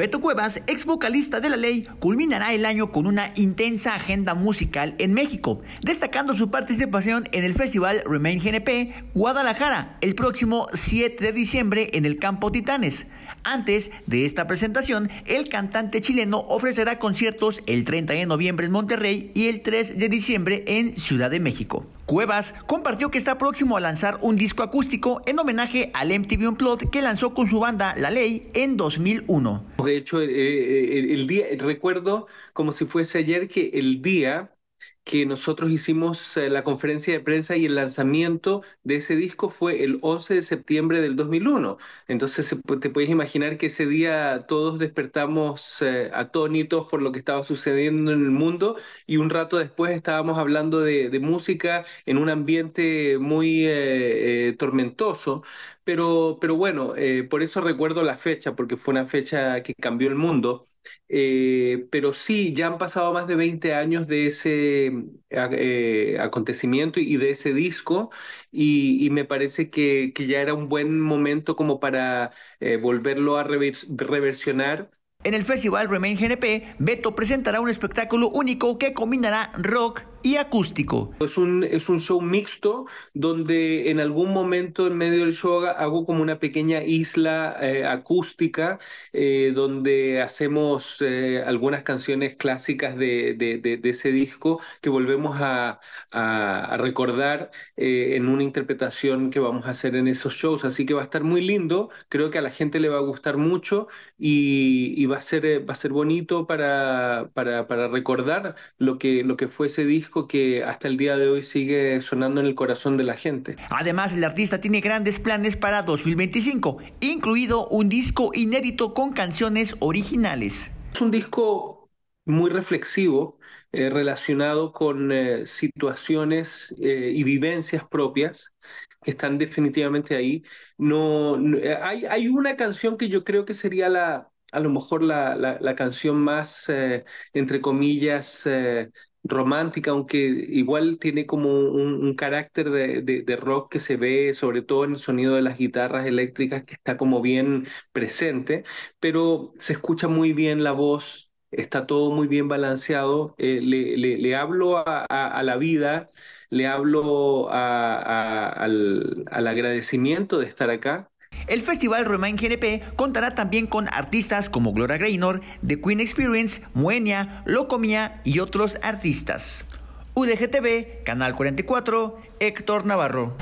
Beto Cuevas, ex vocalista de La Ley, culminará el año con una intensa agenda musical en México, destacando su participación en el festival Remain GNP Guadalajara el próximo 7 de diciembre en el Campo Titanes. Antes de esta presentación, el cantante chileno ofrecerá conciertos el 30 de noviembre en Monterrey y el 3 de diciembre en Ciudad de México. Cuevas compartió que está próximo a lanzar un disco acústico en homenaje al MTV Unplugged que lanzó con su banda La Ley en 2001. De hecho, eh, eh, el, el día recuerdo como si fuese ayer que el día que nosotros hicimos eh, la conferencia de prensa y el lanzamiento de ese disco fue el 11 de septiembre del 2001. Entonces te puedes imaginar que ese día todos despertamos eh, atónitos por lo que estaba sucediendo en el mundo y un rato después estábamos hablando de, música en un ambiente muy eh, tormentoso, pero, pero bueno, por eso recuerdo la fecha, porque fue una fecha que cambió el mundo. Eh, pero sí, ya han pasado más de 20 años de ese mm, eh, acontecimiento y de ese disco, y, me parece que, que, ya era un buen momento como para eh, volverlo a reversionar. En el Festival Remain GNP, Beto presentará un espectáculo único que combinará rock, y acústico. Es un, es un show mixto donde en algún momento en medio del show hago como una pequeña isla eh, acústica eh, donde hacemos eh, algunas canciones clásicas de, de, de, ese disco que volvemos a, recordar en una interpretación que vamos a hacer en esos shows. Así que va a estar muy lindo, creo que a la gente le va a gustar mucho y, y va, a ser, va a ser bonito para, para, para recordar lo que, lo que fue ese disco que hasta el día de hoy sigue sonando en el corazón de la gente. Además, el artista tiene grandes planes para 2025, incluido un disco inédito con canciones originales. Es un disco muy reflexivo, eh, relacionado con eh, situaciones eh, y vivencias propias que están definitivamente ahí. No, hay, una canción que yo creo que sería la, a lo mejor la, la canción más, entre comillas, romántica, aunque igual tiene como un, carácter de, rock que se ve sobre todo en el sonido de las guitarras eléctricas que está como bien presente, pero se escucha muy bien la voz, está todo muy bien balanceado, eh, le, hablo a, la vida, le hablo al agradecimiento de estar acá el festival Remain GNP contará también con artistas como Gloria Greynor, The Queen Experience, Muenia, Locomía y otros artistas. UDGTV, Canal 44, Héctor Navarro.